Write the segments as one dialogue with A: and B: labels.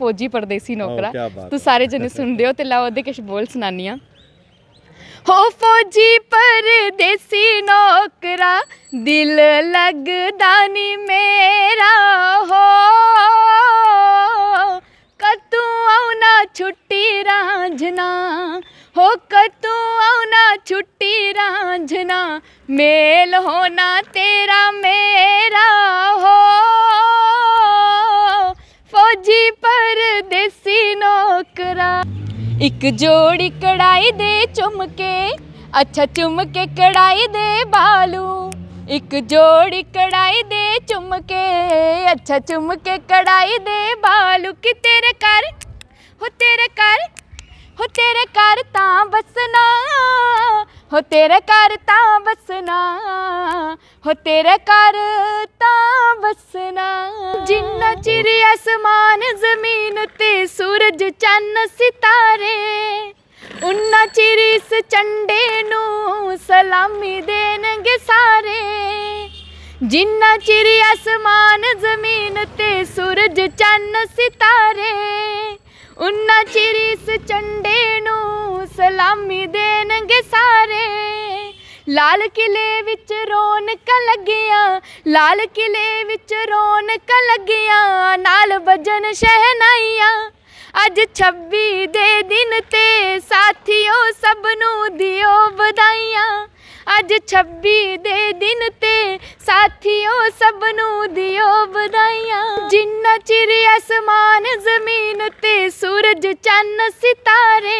A: ਫੌਜੀ ਪਰਦੇਸੀ ਨੌਕਰਾ ਤੂੰ ਸਾਰੇ ਜਨੇ ਸੁਣਦੇ ਹੋ ਤੇ ਲਾ ਉਹਦੇ ਕੁਝ ਬੋਲ ਸੁਣਾਨੀਆਂ ਹੋ ਫੌਜੀ ਪਰਦੇਸੀ ਨੌਕਰਾ ਦਿਲ ਲੱਗਦਾ ਨਹੀਂ ਮੇਰਾ ਹੋ ਕਤੂ ਆਉਣਾ ਛੁੱਟੀ ਰਾਂਝਣਾ ਹੋ ਕਤੂ ਆਉਣਾ ਛੁੱਟੀ ਰਾਂਝਣਾ ਮੇਲ ਹੋਣਾ ਤੇਰਾ ਮੇਲ ਇੱਕ ਜੋੜੀ ਕੜਾਈ ਦੇ ਚੁੰਮਕੇ ਅੱਛਾ ਚੁੰਮਕੇ ਕੜਾਈ ਦੇ ਬਾਲੂ ਇੱਕ ਜੋੜੀ ਕੜਾਈ ਦੇ ਚੁੰਮਕੇ ਅੱਛਾ ਚੁੰਮਕੇ ਕੜਾਈ ਦੇ ਬਾਲੂ ਕਿ ਤੇਰੇ ਕਰ ਹੋ ਤੇਰੇ ਕਰ ਹੋ ਤੇਰੇ ਕਰ ਤਾਂ ਬਸਨਾ ਹੋ ਤੇਰੇ ਕਰ ਤਾਂ ਬਸਨਾ ਹੋ ਤੇਰੇ ਕਰ ਤਾਂ ਬਸਨਾ ਜਿੰਨਾ ਚਿਰ ਅਸਮਾਨ ਝੰਡੇ ਨੂੰ ਸਲਾਮੀ ਦੇਣਗੇ ਸਾਰੇ ਜਿੰਨਾ ਚਿਰ ਅਸਮਾਨ ਜ਼ਮੀਨ ਤੇ ਸੂਰਜ ਚੰਨ ਸਿਤਾਰੇ ਉਨਾ ਚਿਰ ਇਸ ਚੰਡੇ ਨੂੰ ਸਲਾਮੀ ਦੇਣਗੇ ਸਾਰੇ ਲਾਲ ਕਿਲੇ ਵਿੱਚ ਰੌਣਕਾਂ ਲੱਗੀਆਂ ਲਾਲ ਕਿਲੇ ਵਿੱਚ ਰੌਣਕਾਂ ਲੱਗੀਆਂ ਨਾਲ ਵਜਨ ਸ਼ਹਿਨਾਈਆਂ ਅੱਜ 26 ਦੇ ਦਿਨ ਤੇ ਸਾਥੀਓ ਦਿਓ ਵਧਾਈਆਂ ਅੱਜ 26 ਦੇ ਦਿਨ ਤੇ ਸਾਥੀਓ ਸਭ ਨੂੰ ਦਿਓ ਵਧਾਈਆਂ ਜਿੰਨਾ ਚਿਰ ਅਸਮਾਨ ਜ਼ਮੀਨ ਤੇ ਸੂਰਜ ਚੰਨ ਸਿਤਾਰੇ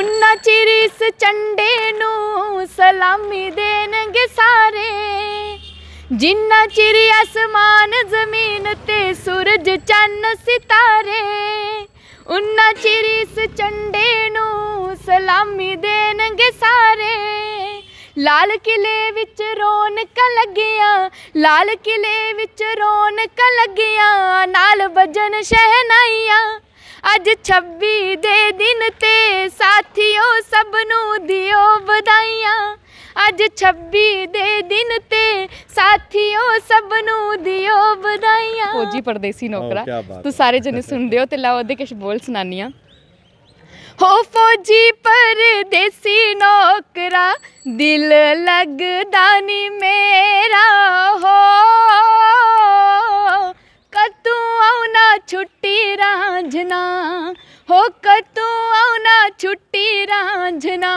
A: ਉਨਾ ਚਿਰ ਇਸ ਚੰਡੇ ਨੂੰ ਸਲਾਮੀ ਦੇਣਗੇ ਸਾਰੇ ਜਿੰਨਾ ਚਿਰ ਅਸਮਾਨ ਜ਼ਮੀਨ ਤੇ ਸੂਰਜ ਚੰਨ ਸਿਤਾਰੇ ਉਨਾ ਚਿਰ ਇਸ ਚੰਡੇ ਨੂੰ ਸਲਾਮੀ ਦੇਣਗੇ ਸਾਰੇ ਲਾਲ ਕਿਲੇ ਵਿੱਚ ਰੌਣਕਾਂ ਲੱਗੀਆਂ ਲਾਲ ਕਿਲੇ ਵਿੱਚ ਰੌਣਕਾਂ ਲੱਗੀਆਂ ਨਾਲ ਵਜਨ ਸ਼ਹਿਨਾਈਆਂ ਅੱਜ 26 ਦੇ ਦਿਨ ਤੇ ਅੱਜ 26 ਦੇ ਦਿਨ ਤੇ ਸਾਥੀਓ ਸਭ ਨੂੰ ਦਿਓ ਵਧਾਈਆਂ ਫੌਜੀ ਪਰਦੇਸੀ ਨੌਕਰਾ ਤੂੰ ਸਾਰੇ ਜਨੇ ਸੁਣਦੇ ਹੋ ਤੇ ਲਾਓ ਉਹਦੇ ਕੁਝ ਬੋਲ ਸੁਣਾਨੀਆਂ ਹੋ ਫੌਜੀ ਪਰਦੇਸੀ ਨੌਕਰਾ ਦਿਲ ਲੱਗਦਾ ਨਹੀਂ ਮੇਰਾ ਹੋ ਕਤੂ ਆਉਣਾ ਛੁੱਟੀ ਰਾਂਝਣਾ होकर तू आना छुट्टी रांझना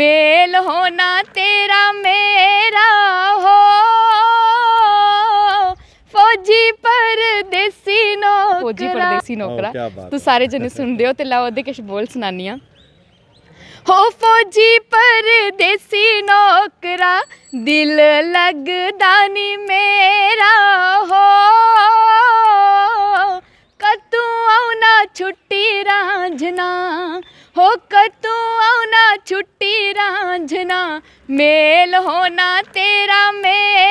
A: मेल होना तेरा मेरा हो फौजी पर नौकरा फौजी परदेसी नौकरा तू सारे जने सुन दियो ते लाओ दे किश बोल सुनानियां हो फौजी पर देसी नौकरा दिल लग नी मेरा ਹੋ ਕਤੂ ਆਉਣਾ ਛੁੱਟੀ ਰਾਂਝਣਾ ਮੇਲ ਹੋਣਾ ਤੇਰਾ ਮੇਲ